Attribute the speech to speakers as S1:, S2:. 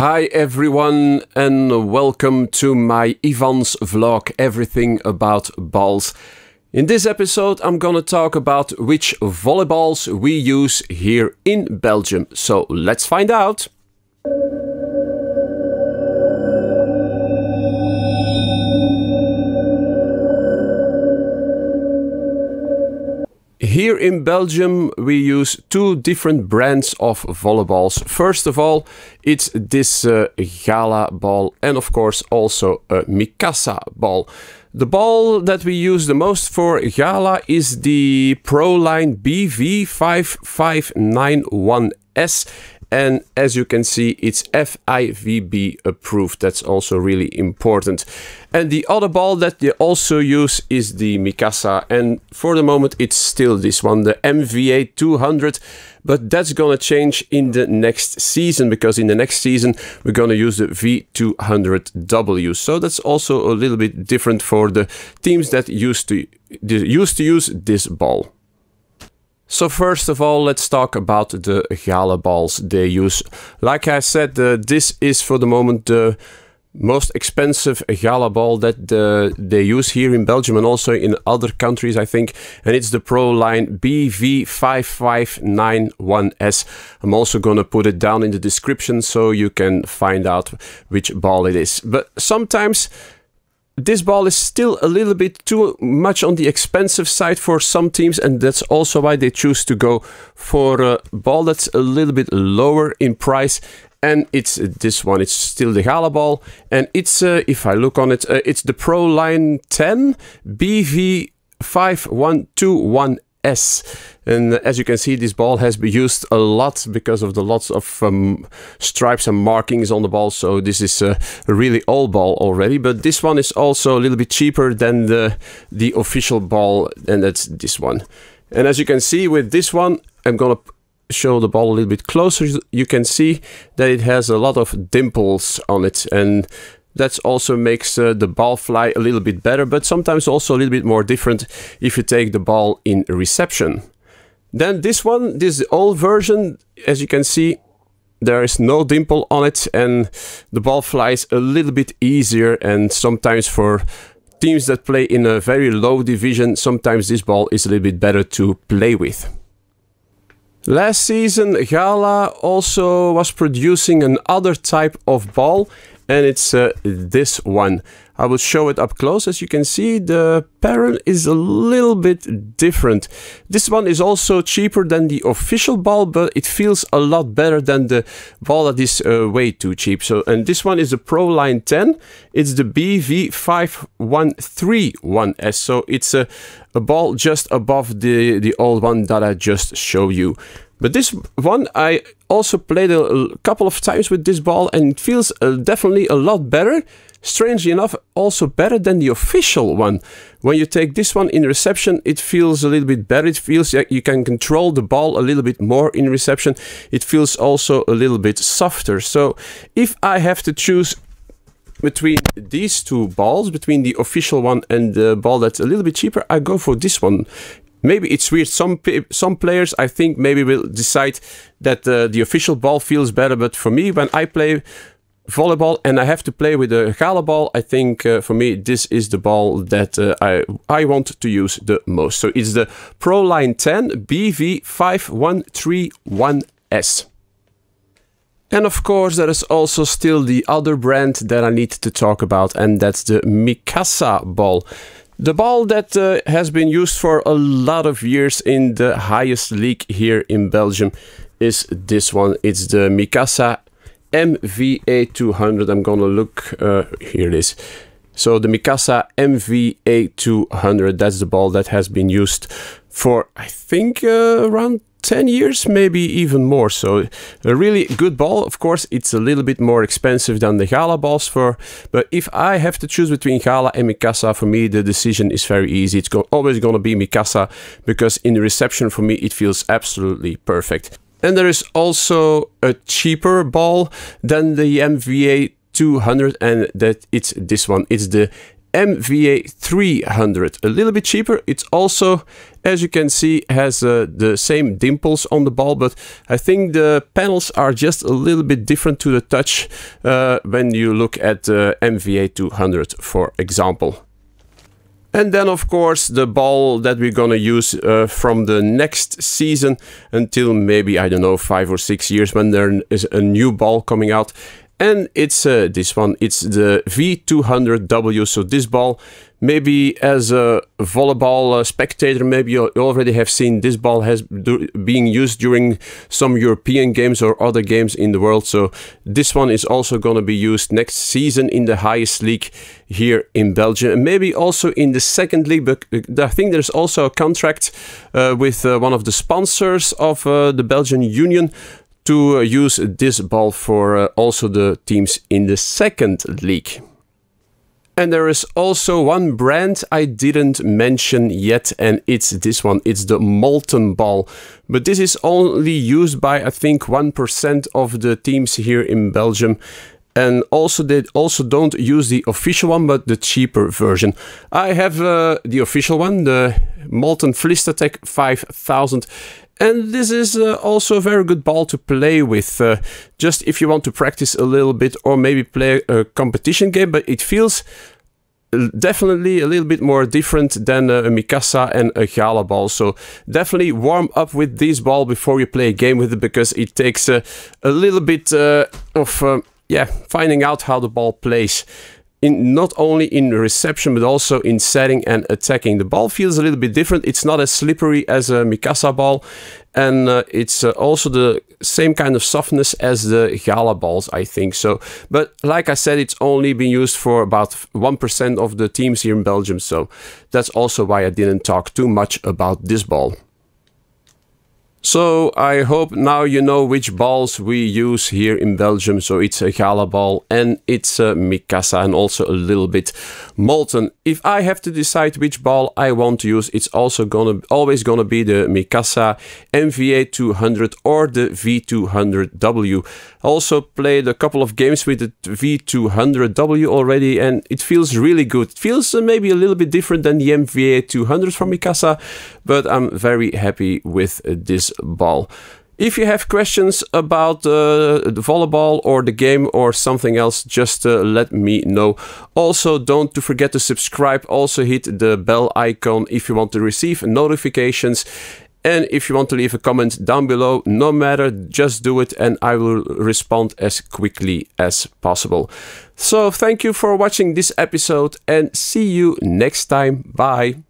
S1: Hi everyone and welcome to my Ivan's vlog everything about balls. In this episode I'm gonna talk about which volleyballs we use here in Belgium. So let's find out! here in Belgium, we use two different brands of volleyballs. First of all, it's this uh, Gala ball and of course also a Mikasa ball. The ball that we use the most for Gala is the Proline bv 5591s and as you can see it's FIVB approved that's also really important and the other ball that they also use is the Mikasa and for the moment it's still this one the MVA 200 but that's gonna change in the next season because in the next season we're gonna use the V200W so that's also a little bit different for the teams that used to used to use this ball so first of all, let's talk about the Gala balls they use. Like I said, uh, this is for the moment the most expensive Gala ball that uh, they use here in Belgium and also in other countries, I think. And it's the Pro Line BV5591S. I'm also going to put it down in the description so you can find out which ball it is. But sometimes this ball is still a little bit too much on the expensive side for some teams, and that's also why they choose to go for a ball that's a little bit lower in price. And it's this one, it's still the Gala ball, and it's, uh, if I look on it, uh, it's the Pro Line 10 BV. 5121 S. And as you can see, this ball has been used a lot because of the lots of um, stripes and markings on the ball. So this is a really old ball already. But this one is also a little bit cheaper than the, the official ball. And that's this one. And as you can see with this one, I'm going to show the ball a little bit closer. You can see that it has a lot of dimples on it. And that also makes uh, the ball fly a little bit better, but sometimes also a little bit more different if you take the ball in reception. Then this one, this old version, as you can see, there is no dimple on it and the ball flies a little bit easier and sometimes for teams that play in a very low division, sometimes this ball is a little bit better to play with. Last season, Gala also was producing another type of ball and it's uh, this one. I will show it up close. As you can see, the pattern is a little bit different. This one is also cheaper than the official ball, but it feels a lot better than the ball that is uh, way too cheap. So, and this one is a Pro Line 10. It's the BV5131S. So it's a, a ball just above the, the old one that I just showed you. But this one, I also played a couple of times with this ball and it feels uh, definitely a lot better. Strangely enough, also better than the official one. When you take this one in reception, it feels a little bit better. It feels like you can control the ball a little bit more in reception. It feels also a little bit softer. So if I have to choose between these two balls, between the official one and the ball that's a little bit cheaper, I go for this one maybe it's weird. Some some players, I think, maybe will decide that uh, the official ball feels better. But for me, when I play volleyball and I have to play with a gala ball, I think uh, for me this is the ball that uh, I I want to use the most. So it's the ProLine 10 BV5131S. And of course, there is also still the other brand that I need to talk about, and that's the Mikasa ball. The ball that uh, has been used for a lot of years in the highest league here in Belgium is this one. It's the Mikasa MVA200. I'm gonna look, uh, here it is. So the Mikasa MVA200, that's the ball that has been used for, I think, uh, around 10 years, maybe even more. So, a really good ball. Of course, it's a little bit more expensive than the Gala balls for, but if I have to choose between Gala and Mikasa, for me, the decision is very easy. It's go always going to be Mikasa because in reception, for me, it feels absolutely perfect. And there is also a cheaper ball than the MVA 200 and that it's this one. It's the MVA300. A little bit cheaper. It's also, as you can see, has uh, the same dimples on the ball, but I think the panels are just a little bit different to the touch uh, when you look at the uh, MVA200, for example. And then, of course, the ball that we're going to use uh, from the next season until maybe, I don't know, five or six years when there is a new ball coming out. And it's uh, this one, it's the V200W. So this ball, maybe as a volleyball uh, spectator, maybe you already have seen this ball has being used during some European games or other games in the world. So this one is also going to be used next season in the highest league here in Belgium, and maybe also in the second league. But uh, I think there's also a contract uh, with uh, one of the sponsors of uh, the Belgian Union to uh, use this ball for uh, also the teams in the second league. And there is also one brand I didn't mention yet, and it's this one. It's the Molten Ball. But this is only used by, I think, 1% of the teams here in Belgium. And also, they also don't use the official one, but the cheaper version. I have uh, the official one, the Molten Flistertech 5000. And this is uh, also a very good ball to play with, uh, just if you want to practice a little bit or maybe play a competition game, but it feels definitely a little bit more different than a Mikasa and a Gala ball. So definitely warm up with this ball before you play a game with it because it takes a little bit uh, of um, yeah finding out how the ball plays in not only in reception but also in setting and attacking. The ball feels a little bit different. It's not as slippery as a Mikasa ball, and uh, it's uh, also the same kind of softness as the Gala balls, I think. So, but like I said, it's only been used for about one percent of the teams here in Belgium. So that's also why I didn't talk too much about this ball. So I hope now you know which balls we use here in Belgium. So it's a Gala ball and it's a Mikasa and also a little bit Molten. If I have to decide which ball I want to use, it's also gonna always gonna be the Mikasa MVA 200 or the V200W. Also played a couple of games with the V200W already and it feels really good. It feels uh, maybe a little bit different than the MVA 200 from Mikasa, but I'm very happy with uh, this ball. If you have questions about uh, the volleyball or the game or something else, just uh, let me know. Also, don't forget to subscribe. Also, hit the bell icon if you want to receive notifications. And if you want to leave a comment down below, no matter, just do it and I will respond as quickly as possible. So, thank you for watching this episode and see you next time. Bye.